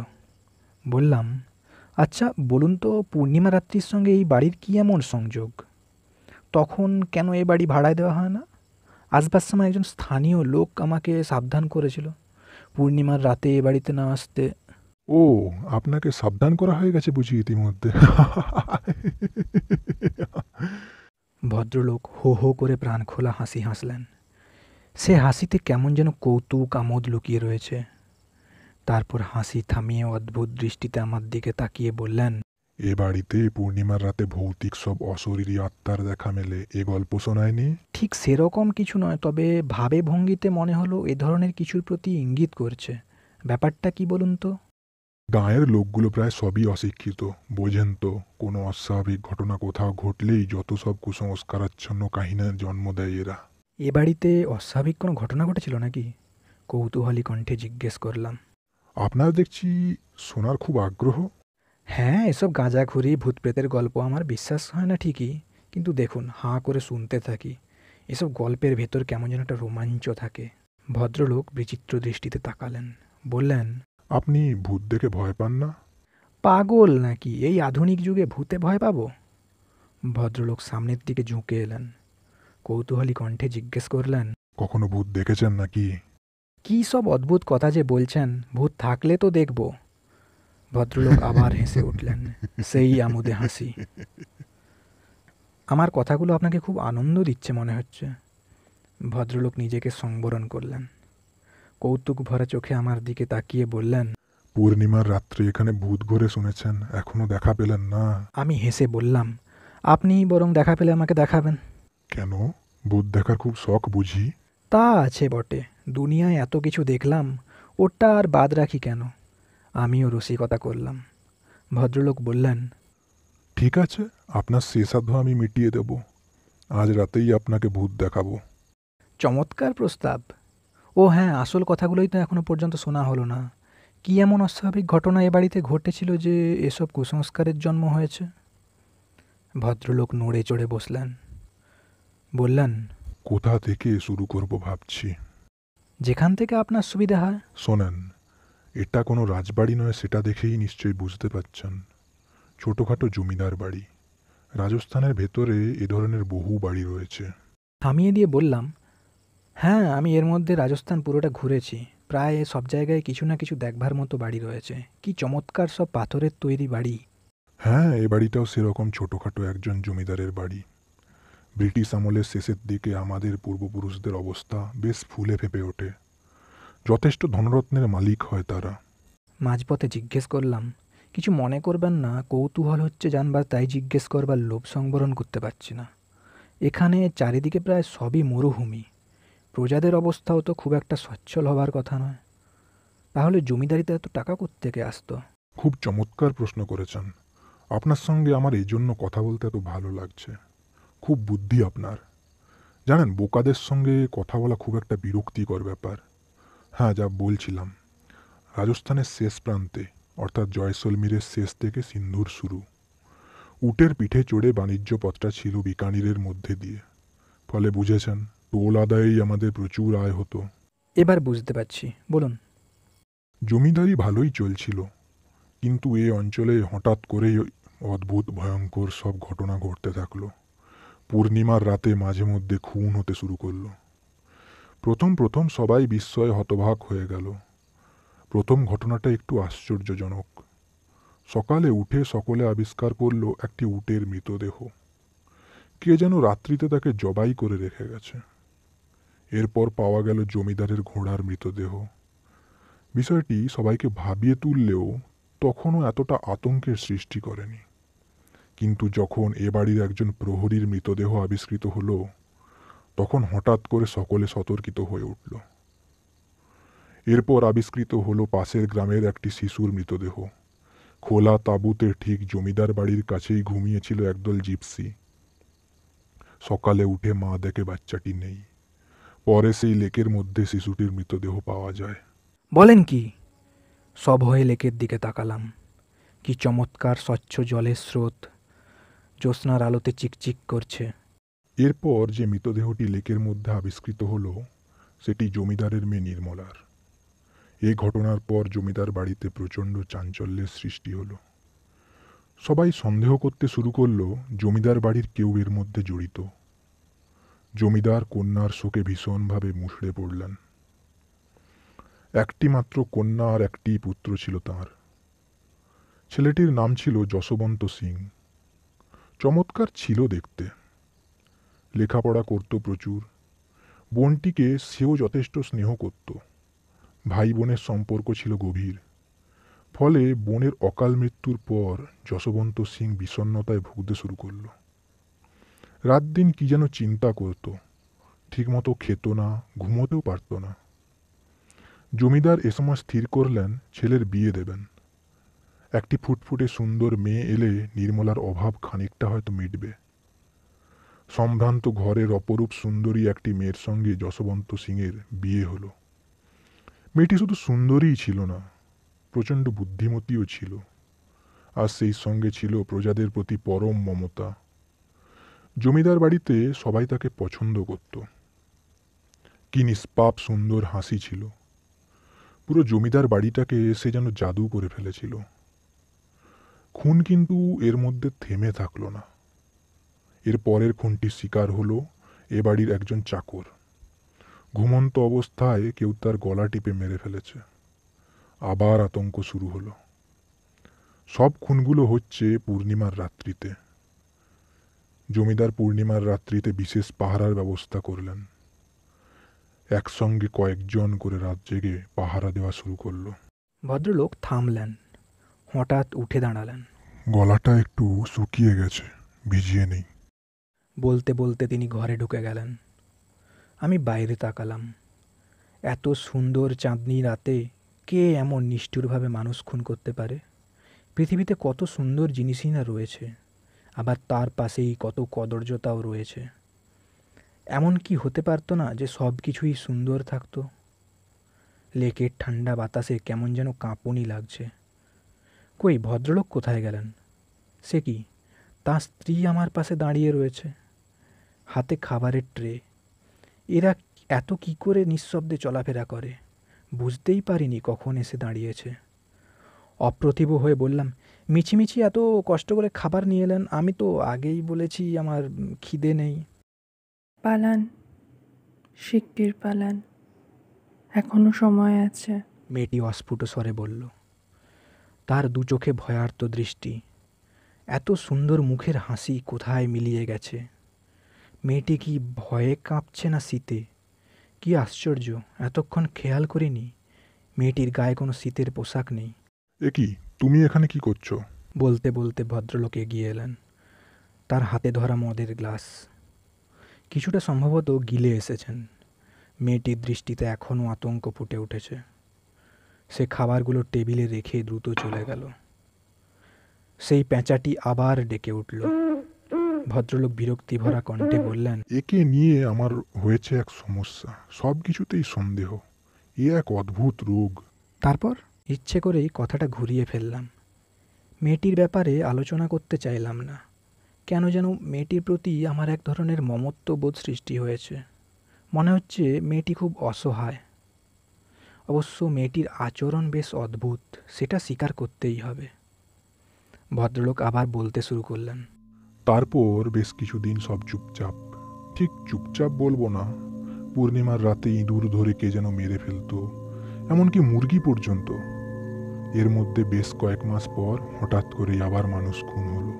S1: বললাম আচ্ছা বলুন তো পূর্ণিমা রাত্রির সঙ্গে এই বাড়ির কী এমন সংযোগ তখন কেন এ বাড়ি ভাড়ায় দেওয়া হয় না আসবার সময় একজন স্থানীয় লোক আমাকে সাবধান করেছিল পূর্ণিমার রাতে এ বাড়িতে না আসতে ও আপনাকে সাবধান করা হয়ে গেছে বুঝি ইতিমধ্যে ভদ্রলোক হো হো করে প্রাণ খোলা হাসি হাসলেন সে হাসিতে কেমন যেন কৌতুক আমোদ লুকিয়ে রয়েছে তারপর হাসি থামিয়ে অদ্ভুত দৃষ্টিতে আমার দিকে তাকিয়ে বললেন এ বাড়িতে পূর্ণিমার রাতে ভৌতিক
S2: সব অশরীরী আত্মার দেখা মেলে এ গল্প শোনায়নি
S1: ঠিক সেরকম কিছু নয় তবে ভাবে ভঙ্গিতে মনে হলো এ ধরনের কিছুর প্রতি ইঙ্গিত করছে ব্যাপারটা কি বলুন তো
S2: গাঁয়ের লোকগুলো প্রায় সবই অশিক্ষিত বোঝেন তো কোনো অস্বাভাবিক ঘটনা কোথাও ঘটলেই যত সব কুসংস্কারাচ্ছন্ন কাহিনীর জন্ম দেয় এরা এ বাড়িতে
S1: অস্বাভাবিক কোনো ঘটনা ঘটেছিল নাকি কৌতূহলী কণ্ঠে জিজ্ঞেস করলাম আপনার দেখছি শোনার খুব আগ্রহ হ্যাঁ এসব গাঁজাখুরি ভূতপ্রেতের গল্প আমার বিশ্বাস হয় না ঠিকই কিন্তু দেখুন হাঁ করে শুনতে থাকি এসব গল্পের ভেতর কেমন যেন একটা রোমাঞ্চ থাকে ভদ্রলোক বিচিত্র দৃষ্টিতে তাকালেন বললেন আপনি ভূত দেখে ভয় পান না পাগল নাকি এই আধুনিক যুগে ভূতে ভয় পাবো ভদ্রলোক সামনের দিকে ঝুঁকে এলেন কৌতূহলী কণ্ঠে জিজ্ঞেস করলেন কখনো ভূত দেখেছেন নাকি কি সব অদ্ভুত কথা যে বলছেন ভূত থাকলে তো দেখব ভদ্রলোক আবার হেসে উঠলেন সেই আমোদে হাসি আমার কথাগুলো আপনাকে খুব আনন্দ দিচ্ছে মনে হচ্ছে ভদ্রলোক নিজেকে সংবরণ করলেন কৌতুক ভরা চোখে আমার দিকে তাকিয়ে বললেন
S2: পূর্ণিমার রাত্রে এখানে ভূত ঘরে শুনেছেন এখনো দেখা পেলেন না
S1: আমি হেসে বললাম আপনি বরং দেখা পেলে আমাকে দেখাবেন
S2: কেন ভূত দেখার খুব শখ বুঝি
S1: তা আছে বটে দুনিয়ায় এত কিছু দেখলাম ওটা আর বাদ রাখি কেন আমিও রসিকতা করলাম ভদ্রলোক বললেন
S2: ঠিক আছে আপনার শেষাধ্য আমি মিটিয়ে দেব আজ রাতেই আপনাকে ভূত দেখাবো
S1: চমৎকার প্রস্তাব ও হ্যাঁ আসল কথাগুলোই তো এখনও পর্যন্ত শোনা হলো না কি এমন অস্বাভাবিক ঘটনা এ বাড়িতে ঘটেছিল যে এসব কুসংস্কারের জন্ম হয়েছে ভদ্রলোক নড়ে চড়ে বসলেন বললেন কোথা থেকে শুরু করব ভাবছি যেখান থেকে আপনার সুবিধা হয়
S2: শোনেন এটা কোনো রাজবাড়ি নয় সেটা দেখেই নিশ্চয়ই বুঝতে পারছেন ছোটোখাটো জমিদার বাড়ি রাজস্থানের ভেতরে এ ধরনের বহু বাড়ি রয়েছে
S1: থামিয়ে দিয়ে বললাম হ্যাঁ আমি এর মধ্যে রাজস্থান পুরোটা ঘুরেছি প্রায় সব জায়গায় কিছু না কিছু দেখবার মতো বাড়ি রয়েছে কি চমৎকার সব পাথরের তৈরি বাড়ি
S2: হ্যাঁ এ বাড়িটাও সেরকম ছোটোখাটো একজন জমিদারের বাড়ি ব্রিটিশ আমলের শেষের দিকে আমাদের পূর্বপুরুষদের অবস্থা বেশ ফুলে ফেঁপে ওঠে যথেষ্ট ধনরত্নের মালিক হয় তারা
S1: মাঝপথে জিজ্ঞেস করলাম কিছু মনে করবেন না কৌতূহল হচ্ছে জানবার তাই জিজ্ঞেস করবার লোভ সংবরণ করতে পারছি না এখানে চারিদিকে প্রায় সবই মরুভূমি প্রজাদের অবস্থাও তো খুব একটা সচ্ছল হবার কথা নয় তাহলে জমিদারিতে এত টাকা থেকে আসতো
S2: খুব চমৎকার প্রশ্ন করেছেন আপনার সঙ্গে আমার এই জন্য কথা বলতে এত ভালো লাগছে খুব বুদ্ধি আপনার জানেন বোকাদের সঙ্গে কথা বলা খুব একটা বিরক্তিকর ব্যাপার হ্যাঁ যা বলছিলাম রাজস্থানের শেষ প্রান্তে অর্থাৎ জয়সলমীরের শেষ থেকে সিন্ধুর শুরু উটের পিঠে চড়ে বাণিজ্য পথটা ছিল বিকানিরের মধ্যে দিয়ে ফলে বুঝেছেন টোল আদায়েই আমাদের প্রচুর আয় হতো
S1: এবার বুঝতে পারছি বলুন
S2: জমিদারি ভালোই চলছিল কিন্তু এই অঞ্চলে হঠাৎ করেই অদ্ভুত ভয়ঙ্কর সব ঘটনা ঘটতে থাকলো পূর্ণিমার রাতে মাঝে মধ্যে খুন হতে শুরু করল প্রথম প্রথম সবাই বিস্ময়ে হতভাগ হয়ে গেল প্রথম ঘটনাটা একটু আশ্চর্যজনক সকালে উঠে সকলে আবিষ্কার করল একটি উটের মৃতদেহ কে যেন রাত্রিতে তাকে জবাই করে রেখে গেছে এরপর পাওয়া গেল জমিদারের ঘোড়ার মৃতদেহ বিষয়টি সবাইকে ভাবিয়ে তুললেও তখনও এতটা আতঙ্কের সৃষ্টি করেনি কিন্তু যখন এ বাড়ির একজন প্রহরীর মৃতদেহ আবিষ্কৃত হলো তখন হঠাৎ করে সকলে সতর্কিত হয়ে উঠল এরপর আবিষ্কৃত হলো পাশের গ্রামের একটি শিশুর মৃতদেহ খোলা তাঁবুতে ঠিক জমিদার বাড়ির কাছেই ঘুমিয়েছিল একদল জিপসি সকালে উঠে মা দেখে বাচ্চাটি নেই পরে সেই লেকের মধ্যে শিশুটির মৃতদেহ পাওয়া যায়
S1: বলেন কি সব হয়ে লেকের দিকে তাকালাম কি চমৎকার স্বচ্ছ জলের স্রোত জ্যোৎস্নার আলোতে চিকচিক করছে
S2: এরপর যে মৃতদেহটি লেকের মধ্যে আবিষ্কৃত হল সেটি জমিদারের মেয়ে নির্মলার এই ঘটনার পর জমিদার বাড়িতে প্রচণ্ড চাঞ্চল্যের সৃষ্টি হলো সবাই সন্দেহ করতে শুরু করলো জমিদার বাড়ির কেউ এর মধ্যে জড়িত জমিদার কন্যার শোকে ভীষণভাবে মুষড়ে পড়লেন একটি মাত্র কন্যা আর একটি পুত্র ছিল তাঁর ছেলেটির নাম ছিল যশবন্ত সিং চমৎকার ছিল দেখতে লেখাপড়া করতো প্রচুর বোনটিকে সেও যথেষ্ট স্নেহ করত ভাই বোনের সম্পর্ক ছিল গভীর ফলে বোনের অকাল মৃত্যুর পর যশবন্ত সিং বিষণ্নতায় ভুগতে শুরু করল রাত দিন কী যেন চিন্তা করত ঠিকমতো খেত না ঘুমোতেও পারত না জমিদার এ সময় স্থির করলেন ছেলের বিয়ে দেবেন একটি ফুটফুটে সুন্দর মেয়ে এলে নির্মলার অভাব খানিকটা হয়তো মিটবে সম্ভ্রান্ত ঘরের অপরূপ সুন্দরী একটি মেয়ের সঙ্গে যশবন্ত সিংয়ের বিয়ে হল মেয়েটি শুধু সুন্দরীই ছিল না প্রচণ্ড বুদ্ধিমতীও ছিল আর সেই সঙ্গে ছিল প্রজাদের প্রতি পরম মমতা জমিদার বাড়িতে সবাই তাকে পছন্দ করত কি নিষ্পাপ সুন্দর হাসি ছিল পুরো জমিদার বাড়িটাকে সে যেন জাদু করে ফেলেছিল খুন কিন্তু এর মধ্যে থেমে থাকলো না এর পরের খুনটির শিকার হলো এ বাড়ির একজন চাকর ঘুমন্ত অবস্থায় কেউ তার গলা টিপে মেরে ফেলেছে আবার আতঙ্ক শুরু হলো সব খুনগুলো হচ্ছে পূর্ণিমার রাত্রিতে জমিদার পূর্ণিমার রাত্রিতে বিশেষ পাহারার ব্যবস্থা করলেন একসঙ্গে কয়েকজন করে রাত জেগে পাহারা দেওয়া শুরু করলো
S1: ভদ্রলোক থামলেন হঠাৎ উঠে দাঁড়ালেন
S2: গলাটা একটু শুকিয়ে গেছে ভিজিয়ে
S1: নেই বলতে বলতে তিনি ঘরে ঢুকে গেলেন আমি বাইরে তাকালাম এত সুন্দর চাঁদনি রাতে কে এমন নিষ্ঠুরভাবে মানুষ খুন করতে পারে পৃথিবীতে কত সুন্দর জিনিসই না রয়েছে আবার তার পাশেই কত কদর্যতাও রয়েছে এমন কি হতে পারতো না যে সব কিছুই সুন্দর থাকতো লেকের ঠান্ডা বাতাসে কেমন যেন কাঁপুনি লাগছে কই ভদ্রলোক কোথায় গেলেন সে কি তার স্ত্রী আমার পাশে দাঁড়িয়ে রয়েছে হাতে খাবারের ট্রে এরা এত কি করে নিঃশব্দে চলাফেরা করে বুঝতেই পারিনি কখন এসে দাঁড়িয়েছে অপ্রতিভ হয়ে বললাম মিছিমিছি এত কষ্ট করে খাবার নিয়ে এলেন আমি তো আগেই বলেছি আমার খিদে নেই পালান শিগগির পালান এখনো সময় আছে মেয়েটি অস্ফুট স্বরে বলল তার দু চোখে ভয়ার্ত দৃষ্টি এত সুন্দর মুখের হাসি কোথায় মিলিয়ে গেছে মেয়েটি কি ভয়ে কাঁপছে না শীতে কি আশ্চর্য এতক্ষণ খেয়াল করিনি মেয়েটির গায়ে কোনো শীতের পোশাক নেই
S2: এ কি তুমি এখানে কি করছো
S1: বলতে বলতে ভদ্রলোক এগিয়ে এলেন তার হাতে ধরা মদের গ্লাস কিছুটা সম্ভবত গিলে এসেছেন মেয়েটির দৃষ্টিতে এখনও আতঙ্ক ফুটে উঠেছে সে খাবারগুলো টেবিলে রেখে দ্রুত চলে গেল সেই প্যাঁচাটি আবার ডেকে উঠল ভদ্রলোক বিরক্তি ভরা কণ্ঠে বললেন একে নিয়ে আমার হয়েছে এক সমস্যা সব কিছুতেই সন্দেহ এ এক অদ্ভুত রোগ তারপর ইচ্ছে করেই কথাটা ঘুরিয়ে ফেললাম মেয়েটির ব্যাপারে আলোচনা করতে চাইলাম না কেন যেন মেয়েটির প্রতি আমার এক ধরনের মমত্ববোধ সৃষ্টি হয়েছে মনে হচ্ছে মেয়েটি খুব অসহায় অবশ্য মেয়েটির আচরণ বেশ অদ্ভুত সেটা স্বীকার করতেই হবে ভদ্রলোক আবার বলতে শুরু করলেন
S2: তারপর বেশ কিছুদিন সব চুপচাপ ঠিক চুপচাপ বলবো না পূর্ণিমার রাতে ইঁদুর ধরে কে যেন মেরে ফেলতো এমনকি মুরগি পর্যন্ত এর মধ্যে বেশ কয়েক মাস পর হঠাৎ করে আবার মানুষ খুন হলো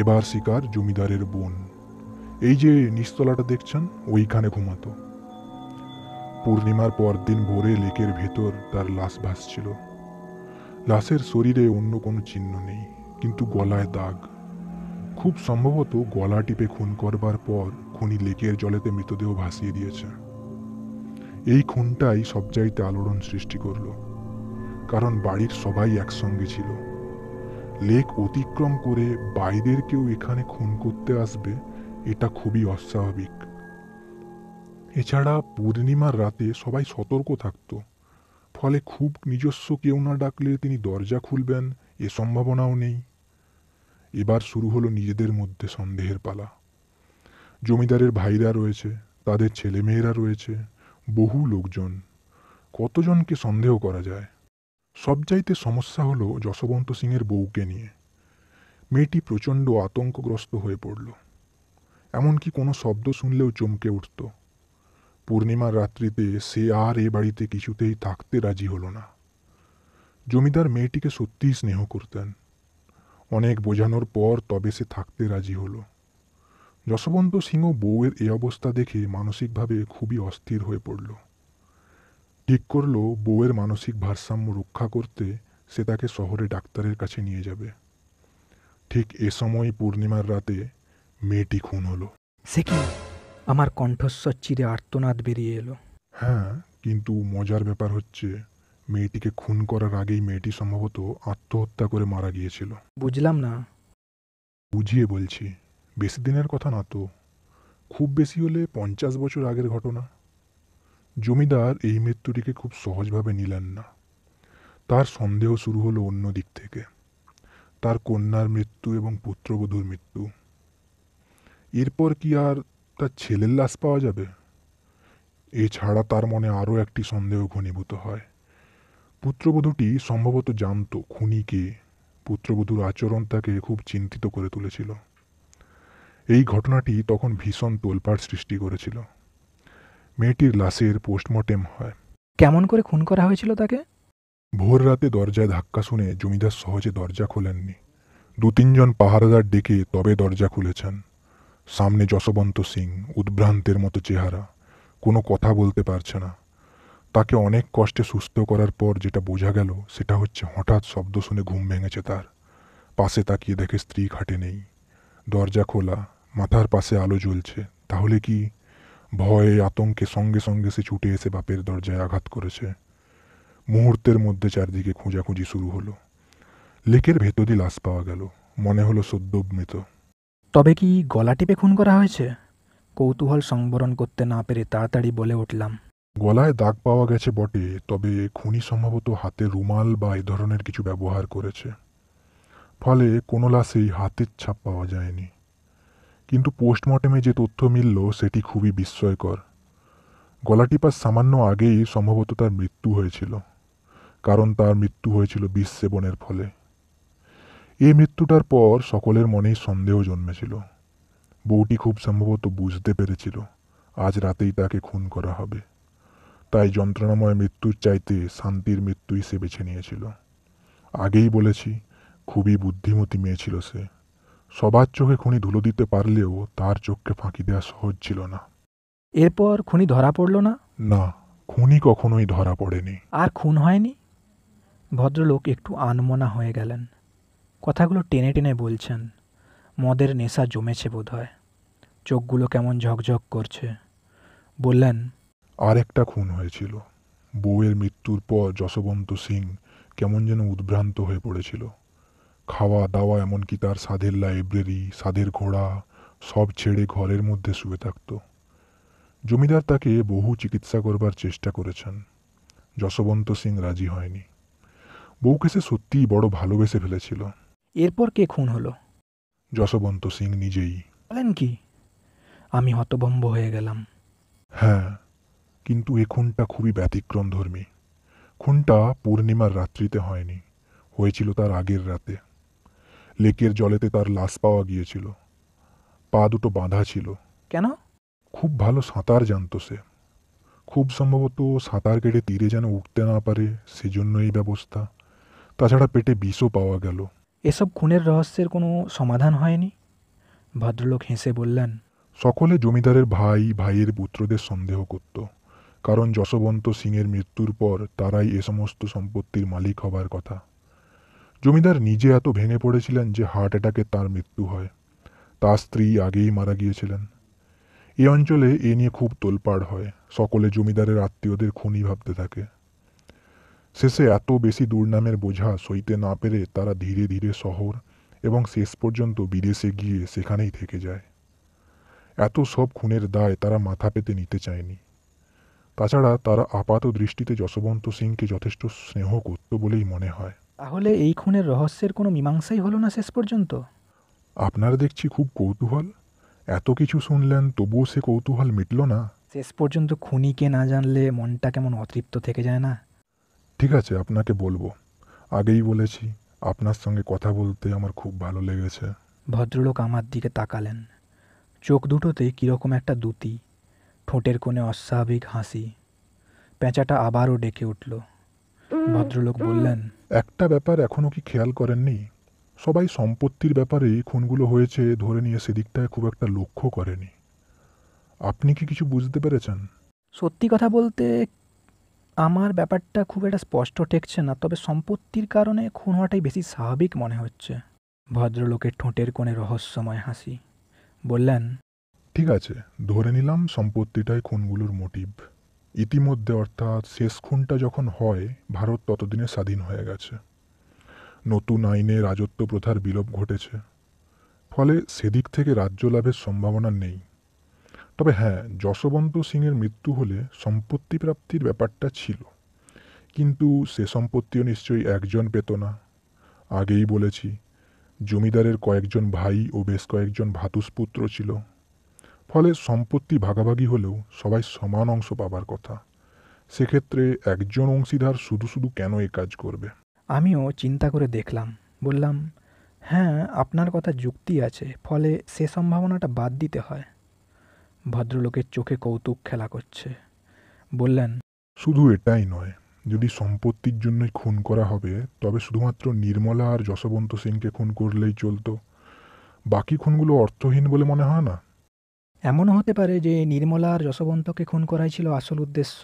S2: এবার শিকার জমিদারের বোন এই যে নিস্তলাটা দেখছেন ওইখানে ঘুমাতো পূর্ণিমার পরদিন ভোরে লেকের ভেতর তার লাশ ভাসছিল লাশের শরীরে অন্য কোনো চিহ্ন নেই কিন্তু গলায় দাগ খুব সম্ভবত গলা টিপে খুন করবার পর খুনি লেকের জলেতে মৃতদেহ ভাসিয়ে দিয়েছে এই খুনটাই সব চাইতে আলোড়ন সৃষ্টি করল কারণ বাড়ির সবাই একসঙ্গে ছিল লেক অতিক্রম করে বাইরের কেউ এখানে খুন করতে আসবে এটা খুবই অস্বাভাবিক এছাড়া পূর্ণিমার রাতে সবাই সতর্ক থাকত ফলে খুব নিজস্ব কেউ না ডাকলে তিনি দরজা খুলবেন এ সম্ভাবনাও নেই এবার শুরু হলো নিজেদের মধ্যে সন্দেহের পালা জমিদারের ভাইরা রয়েছে তাদের ছেলেমেয়েরা রয়েছে বহু লোকজন কতজনকে সন্দেহ করা যায় সবচাইতে সমস্যা হলো যশবন্ত সিংয়ের বউকে নিয়ে মেয়েটি প্রচণ্ড আতঙ্কগ্রস্ত হয়ে পড়ল এমনকি কোনো শব্দ শুনলেও চমকে উঠত পূর্ণিমার রাত্রিতে সে আর এ বাড়িতে কিছুতেই থাকতে রাজি হলো না জমিদার মেয়েটিকে সত্যিই স্নেহ করতেন অনেক বোঝানোর পর তবে সে থাকতে রাজি হলো যশবন্ত সিংহ বউয়ের এ অবস্থা দেখে মানসিকভাবে খুবই অস্থির হয়ে পড়ল ঠিক করল বউয়ের মানসিক ভারসাম্য রক্ষা করতে সে তাকে শহরে ডাক্তারের কাছে নিয়ে যাবে ঠিক এ সময় পূর্ণিমার রাতে মেয়েটি খুন হলো সে কি
S1: আমার কণ্ঠস্বর চিরে আর্তনাদ বেরিয়ে এলো
S2: হ্যাঁ কিন্তু মজার ব্যাপার হচ্ছে মেয়েটিকে খুন করার আগেই মেয়েটি সম্ভবত আত্মহত্যা করে মারা গিয়েছিল বুঝলাম না বুঝিয়ে বলছি বেশি দিনের কথা না তো খুব বেশি হলে পঞ্চাশ বছর আগের ঘটনা জমিদার এই মৃত্যুটিকে খুব সহজভাবে নিলেন না তার সন্দেহ শুরু হলো অন্য দিক থেকে তার কন্যার মৃত্যু এবং পুত্রবধূর মৃত্যু এরপর কি আর তার ছেলের লাশ পাওয়া যাবে এছাড়া তার মনে আরও একটি সন্দেহ ঘনীভূত হয় পুত্রবধূটি সম্ভবত জানত খুনিকে পুত্রবধূর আচরণ তাকে খুব চিন্তিত করে তুলেছিল এই ঘটনাটি তখন ভীষণ তোলপাড় সৃষ্টি করেছিল মেয়েটির লাশের পোস্টমর্টেম হয় কেমন করে খুন করা হয়েছিল তাকে ভোর রাতে দরজায় ধাক্কা শুনে জমিদার সহজে দরজা খোলেননি দু তিনজন পাহারাদার ডেকে তবে দরজা খুলেছেন সামনে যশবন্ত সিং উদ্ভ্রান্তের মতো চেহারা কোনো কথা বলতে পারছে না তাকে অনেক কষ্টে সুস্থ করার পর যেটা বোঝা গেল সেটা হচ্ছে হঠাৎ শব্দ শুনে ঘুম ভেঙেছে তার পাশে তাকিয়ে দেখে স্ত্রী খাটে নেই দরজা খোলা মাথার পাশে আলো জ্বলছে তাহলে কি ভয়ে আতঙ্কে সঙ্গে সঙ্গে সে ছুটে এসে বাপের দরজায় আঘাত করেছে মুহূর্তের মধ্যে চারদিকে খোঁজাখুঁজি শুরু হলো লেকের ভেতরই লাশ পাওয়া গেল মনে হলো সদ্য মৃত তবে কি গলা টিপে খুন করা হয়েছে
S1: কৌতূহল সংবরণ করতে না পেরে তাড়াতাড়ি বলে উঠলাম
S2: গলায় দাগ পাওয়া গেছে বটে তবে খুনি সম্ভবত হাতে রুমাল বা এ ধরনের কিছু ব্যবহার করেছে ফলে কোনো লাশেই হাতের ছাপ পাওয়া যায়নি কিন্তু পোস্টমর্টেমে যে তথ্য মিলল সেটি খুবই বিস্ময়কর গলা টিপার সামান্য আগেই সম্ভবত তার মৃত্যু হয়েছিল কারণ তার মৃত্যু হয়েছিল বিষ সেবনের ফলে এই মৃত্যুটার পর সকলের মনেই সন্দেহ জন্মেছিল বউটি খুব সম্ভবত বুঝতে পেরেছিল আজ রাতেই তাকে খুন করা হবে তাই যন্ত্রণাময় মৃত্যুর চাইতে শান্তির মৃত্যুই সে বেছে নিয়েছিল আগেই বলেছি খুবই বুদ্ধিমতী মেয়ে ছিল সে সবার চোখে খুনি ধুলো দিতে পারলেও তার চোখকে ফাঁকি দেওয়া সহজ ছিল না
S1: এরপর খুনি ধরা পড়ল না
S2: না খুনি কখনোই ধরা পড়েনি
S1: আর খুন হয়নি ভদ্রলোক একটু আনমনা হয়ে গেলেন কথাগুলো টেনে টেনে বলছেন মদের নেশা জমেছে বোধ হয় চোখগুলো কেমন ঝকঝক করছে বললেন
S2: আরেকটা খুন হয়েছিল বউয়ের মৃত্যুর পর যশবন্ত সিং কেমন যেন উদ্ভ্রান্ত হয়ে পড়েছিল খাওয়া দাওয়া এমনকি তার সাধের লাইব্রেরি সাধের ঘোড়া সব ছেড়ে ঘরের মধ্যে শুয়ে থাকত জমিদার তাকে বহু চিকিৎসা করবার চেষ্টা করেছেন যশবন্ত সিং রাজি হয়নি বউকে সে সত্যিই বড় ভালোবেসে ফেলেছিল
S1: এরপর কে খুন হলো
S2: যশবন্ত সিং
S1: নিজেই বলেন কি আমি হতভম্ব হয়ে গেলাম
S2: হ্যাঁ কিন্তু এ খুনটা খুবই ব্যতিক্রম ধর্মী খুনটা পূর্ণিমার রাত্রিতে হয়নি হয়েছিল তার আগের রাতে লেকের জলেতে তার লাশ পাওয়া গিয়েছিল পা দুটো বাঁধা ছিল কেন খুব ভালো সাঁতার জানত সে খুব সম্ভবত সাঁতার কেটে তীরে যেন উঠতে না পারে সেজন্য এই ব্যবস্থা তাছাড়া পেটে বিষও পাওয়া গেল
S1: এসব খুনের রহস্যের কোনো সমাধান হয়নি ভদ্রলোক হেসে বললেন
S2: সকলে জমিদারের ভাই ভাইয়ের পুত্রদের সন্দেহ করত কারণ যশবন্ত সিংয়ের মৃত্যুর পর তারাই এ সমস্ত সম্পত্তির মালিক হবার কথা জমিদার নিজে এত ভেঙে পড়েছিলেন যে হার্ট অ্যাটাকে তার মৃত্যু হয় তার স্ত্রী আগেই মারা গিয়েছিলেন এ অঞ্চলে এ নিয়ে খুব তোলপাড় হয় সকলে জমিদারের আত্মীয়দের খুনি ভাবতে থাকে শেষে এত বেশি দুর্নামের বোঝা সইতে না পেরে তারা ধীরে ধীরে শহর এবং শেষ পর্যন্ত বিদেশে গিয়ে সেখানেই থেকে যায় এত সব খুনের দায় তারা মাথা পেতে নিতে চায়নি তাছাড়া তারা আপাত দৃষ্টিতে যশবন্ত সিংকে যথেষ্ট স্নেহ করত বলেই মনে হয়
S1: তাহলে এই খুনের রহস্যের কোনো মীমাংসাই হলো না শেষ পর্যন্ত
S2: আপনারা দেখছি খুব কৌতূহল এত কিছু শুনলেন তবুও সে কৌতূহল মিটল না
S1: শেষ পর্যন্ত খুনিকে না জানলে মনটা কেমন অতৃপ্ত থেকে যায় না
S2: ঠিক আছে আপনাকে বলবো আগেই বলেছি আপনার সঙ্গে কথা বলতে আমার খুব ভালো লেগেছে
S1: ভদ্রলোক আমার দিকে তাকালেন চোখ দুটোতে কীরকম একটা দুতি ঠোঁটের কোণে অস্বাভাবিক হাসি পেঁচাটা আবারও ডেকে উঠল ভদ্রলোক বললেন একটা
S2: ব্যাপার এখনও কি খেয়াল করেননি সবাই সম্পত্তির ব্যাপারে খুনগুলো হয়েছে ধরে নিয়ে সেদিকটায় খুব একটা লক্ষ্য করেনি আপনি কি কিছু বুঝতে পেরেছেন
S1: সত্যি কথা বলতে আমার ব্যাপারটা খুব একটা স্পষ্ট ঠেকছে না তবে সম্পত্তির কারণে খুন হওয়াটাই বেশি স্বাভাবিক মনে হচ্ছে ভদ্রলোকের ঠোঁটের কোণে রহস্যময় হাসি বললেন
S2: ঠিক আছে ধরে নিলাম সম্পত্তিটাই খুনগুলোর মোটিভ ইতিমধ্যে অর্থাৎ শেষ খুনটা যখন হয় ভারত ততদিনে স্বাধীন হয়ে গেছে নতুন আইনে রাজত্ব প্রথার বিলোপ ঘটেছে ফলে সেদিক থেকে রাজ্য লাভের সম্ভাবনা নেই তবে হ্যাঁ যশবন্ত সিংয়ের মৃত্যু হলে সম্পত্তি প্রাপ্তির ব্যাপারটা ছিল কিন্তু সে সম্পত্তিও নিশ্চয়ই একজন পেত না আগেই বলেছি জমিদারের কয়েকজন ভাই ও বেশ কয়েকজন ভাতুসপুত্র ছিল ফলে সম্পত্তি ভাগাভাগি হলেও সবাই সমান অংশ পাবার কথা সেক্ষেত্রে একজন অংশীদার শুধু শুধু কেন এ কাজ করবে আমিও
S1: চিন্তা করে দেখলাম বললাম হ্যাঁ আপনার কথা যুক্তি আছে ফলে সে সম্ভাবনাটা বাদ দিতে হয় ভদ্রলোকের চোখে কৌতুক খেলা করছে বললেন শুধু
S2: এটাই নয় যদি সম্পত্তির জন্যই খুন করা
S1: হবে তবে
S2: শুধুমাত্র নির্মলা আর যশবন্ত সিংকে খুন করলেই চলতো বাকি খুনগুলো অর্থহীন
S1: বলে মনে হয় না এমনও হতে পারে যে নির্মলা আর যশবন্তকে খুন করাই ছিল আসল উদ্দেশ্য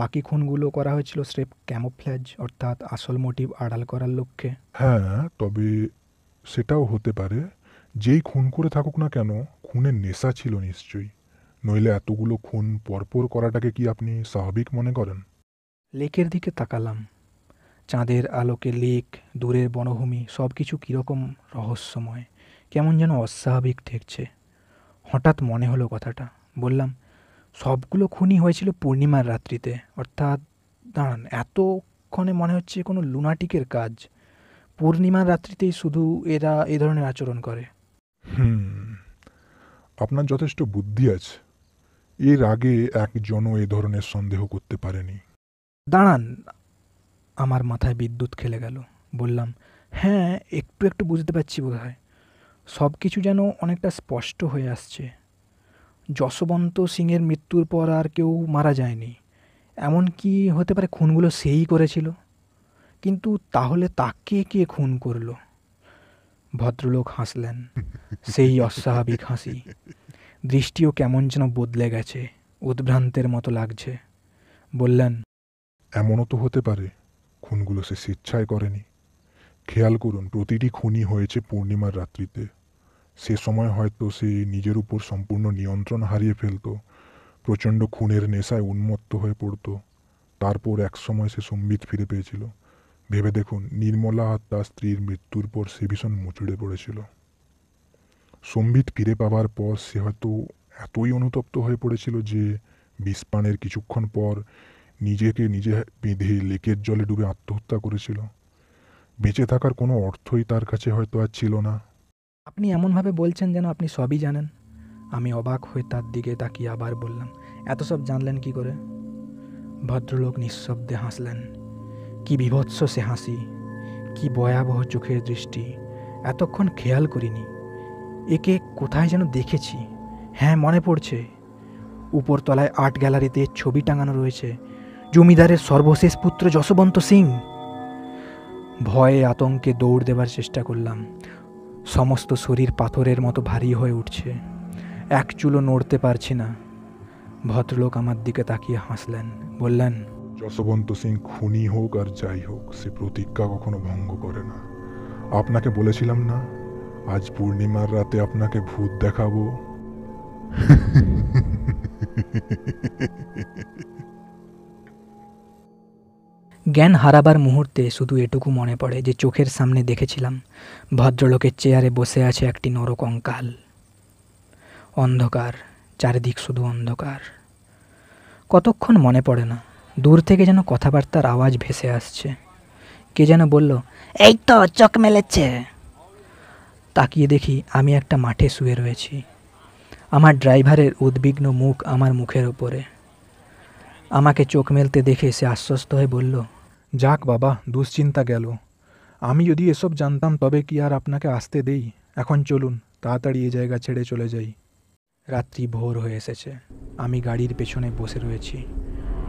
S1: বাকি খুনগুলো করা হয়েছিল স্রেফ ক্যামোফ্ল্যাজ অর্থাৎ আসল মোটিভ আড়াল করার লক্ষ্যে
S2: হ্যাঁ তবে সেটাও হতে পারে যেই খুন করে থাকুক না কেন খুনের নেশা ছিল নিশ্চয়ই নইলে এতগুলো খুন পরপর করাটাকে কি আপনি
S1: স্বাভাবিক মনে করেন লেকের দিকে তাকালাম চাঁদের আলোকে লেক দূরের বনভূমি সব কিছু কীরকম রহস্যময় কেমন যেন অস্বাভাবিক ঠেকছে হঠাৎ মনে হলো কথাটা বললাম সবগুলো খুনই হয়েছিল পূর্ণিমার রাত্রিতে অর্থাৎ দাঁড়ান এতক্ষণে মনে হচ্ছে কোনো লুনাটিকের কাজ পূর্ণিমার রাত্রিতেই শুধু এরা এ ধরনের আচরণ করে হুম
S2: আপনার যথেষ্ট বুদ্ধি আছে এর আগে একজনও এ ধরনের
S1: সন্দেহ করতে পারেনি দাঁড়ান আমার মাথায় বিদ্যুৎ খেলে গেল বললাম হ্যাঁ একটু একটু বুঝতে পারছি বোধ হয় সব কিছু যেন অনেকটা স্পষ্ট হয়ে আসছে যশবন্ত সিংয়ের মৃত্যুর পর আর কেউ মারা যায়নি এমন কি হতে পারে খুনগুলো সেই করেছিল কিন্তু তাহলে তাকে কে খুন করলো ভদ্রলোক হাসলেন সেই অস্বাভাবিক হাসি দৃষ্টিও কেমন যেন বদলে গেছে উদ্ভ্রান্তের মতো লাগছে বললেন এমনও তো হতে পারে
S2: খুনগুলো সে স্বেচ্ছায় করেনি খেয়াল করুন প্রতিটি খুনই হয়েছে পূর্ণিমার রাত্রিতে সে সময় হয়তো সে নিজের উপর সম্পূর্ণ নিয়ন্ত্রণ হারিয়ে ফেলত প্রচণ্ড খুনের নেশায় উন্মত্ত হয়ে পড়ত তারপর এক সময় সে সম্বিত ফিরে পেয়েছিল ভেবে দেখুন নির্মলা আর তার স্ত্রীর মৃত্যুর পর সে ভীষণ মুচড়ে পড়েছিল সম্বিত ফিরে পাবার পর সে হয়তো এতই অনুতপ্ত হয়ে পড়েছিল যে বিষপানের কিছুক্ষণ পর নিজেকে নিজে বেঁধে লেকের জলে ডুবে আত্মহত্যা করেছিল বেঁচে থাকার কোনো অর্থই তার কাছে হয়তো আর ছিল না
S1: আপনি এমনভাবে বলছেন যেন আপনি সবই জানেন আমি অবাক হয়ে তার দিকে তাকিয়ে আবার বললাম এত সব জানলেন কি করে ভদ্রলোক নিঃশব্দে হাসলেন কি বিভৎস সে হাসি কি ভয়াবহ চোখের দৃষ্টি এতক্ষণ খেয়াল করিনি একে কোথায় যেন দেখেছি হ্যাঁ মনে পড়ছে উপরতলায় আর্ট গ্যালারিতে ছবি টাঙানো রয়েছে জমিদারের সর্বশেষ পুত্র যশবন্ত সিং ভয়ে আতঙ্কে দৌড় দেবার চেষ্টা করলাম সমস্ত শরীর পাথরের মতো ভারী হয়ে উঠছে এক চুলো নড়তে পারছি না ভদ্রলোক আমার দিকে তাকিয়ে হাসলেন বললেন
S2: যশবন্ত সিং খুনি হোক আর যাই হোক সে প্রতিজ্ঞা কখনো ভঙ্গ করে না আপনাকে বলেছিলাম না আজ পূর্ণিমার রাতে আপনাকে ভূত দেখাবো
S1: জ্ঞান হারাবার মুহূর্তে শুধু এটুকু মনে পড়ে যে চোখের সামনে দেখেছিলাম ভদ্রলোকের চেয়ারে বসে আছে একটি অঙ্কাল অন্ধকার চারিদিক শুধু অন্ধকার কতক্ষণ মনে পড়ে না দূর থেকে যেন কথাবার্তার আওয়াজ ভেসে আসছে কে যেন বলল এই তো চোখ মেলেছে তাকিয়ে দেখি আমি একটা মাঠে শুয়ে রয়েছি আমার ড্রাইভারের উদ্বিগ্ন মুখ আমার মুখের ওপরে আমাকে চোখ মেলতে দেখে সে আশ্বস্ত হয়ে বলল যাক বাবা দুশ্চিন্তা গেল আমি যদি এসব জানতাম তবে কি আর আপনাকে আসতে দেই এখন চলুন তাড়াতাড়ি এ জায়গা ছেড়ে চলে যাই রাত্রি ভোর হয়ে এসেছে আমি গাড়ির পেছনে বসে রয়েছি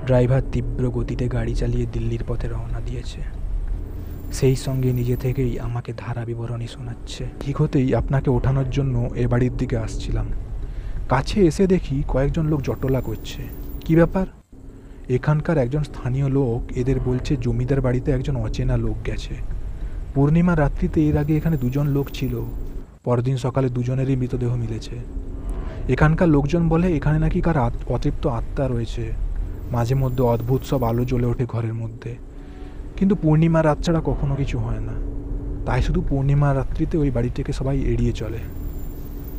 S1: ড্রাইভার তীব্র গতিতে গাড়ি চালিয়ে দিল্লির পথে রওনা দিয়েছে সেই সঙ্গে নিজে থেকেই আমাকে ধারা বিবরণী শোনাচ্ছে ঠিক হতেই আপনাকে ওঠানোর জন্য এ বাড়ির দিকে আসছিলাম কাছে এসে দেখি কয়েকজন লোক জটলা করছে কি ব্যাপার এখানকার একজন স্থানীয় লোক এদের বলছে জমিদার বাড়িতে একজন অচেনা লোক গেছে পূর্ণিমা রাত্রিতে এর আগে এখানে দুজন লোক ছিল পরদিন সকালে দুজনেরই মৃতদেহ মিলেছে এখানকার লোকজন বলে এখানে নাকি কার অতৃপ্ত আত্মা রয়েছে মাঝে মধ্যে অদ্ভুত সব আলো জ্বলে ওঠে ঘরের মধ্যে কিন্তু পূর্ণিমা রাত ছাড়া কখনো কিছু হয় না তাই শুধু পূর্ণিমা রাত্রিতে ওই বাড়িটিকে সবাই এড়িয়ে চলে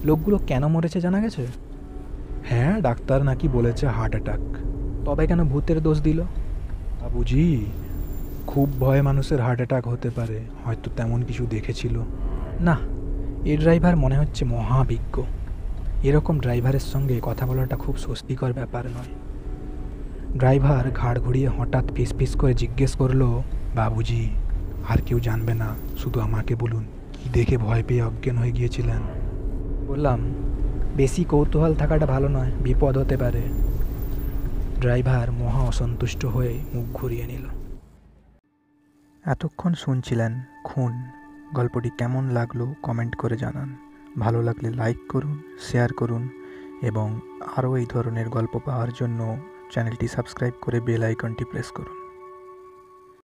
S1: লোকগুলো কেন মরেছে জানা গেছে হ্যাঁ ডাক্তার নাকি বলেছে হার্ট অ্যাটাক তবে কেন ভূতের দোষ দিল বাবুজি খুব ভয়ে মানুষের হার্ট অ্যাটাক হতে পারে হয়তো তেমন কিছু দেখেছিল না এ ড্রাইভার মনে হচ্ছে মহাবিজ্ঞ এরকম ড্রাইভারের সঙ্গে কথা বলাটা খুব স্বস্তিকর ব্যাপার নয় ড্রাইভার ঘাড় ঘুরিয়ে হঠাৎ ফিস করে জিজ্ঞেস করলো বাবুজি আর কেউ জানবে না শুধু আমাকে বলুন কি দেখে ভয় পেয়ে অজ্ঞান হয়ে গিয়েছিলেন বললাম বেশি কৌতূহল থাকাটা ভালো নয় বিপদ হতে পারে ড্রাইভার মহা অসন্তুষ্ট হয়ে মুখ ঘুরিয়ে নিল এতক্ষণ শুনছিলেন খুন গল্পটি কেমন লাগলো কমেন্ট করে জানান ভালো লাগলে লাইক করুন শেয়ার করুন এবং আরও এই ধরনের গল্প পাওয়ার জন্য চ্যানেলটি সাবস্ক্রাইব করে বেল আইকনটি প্রেস করুন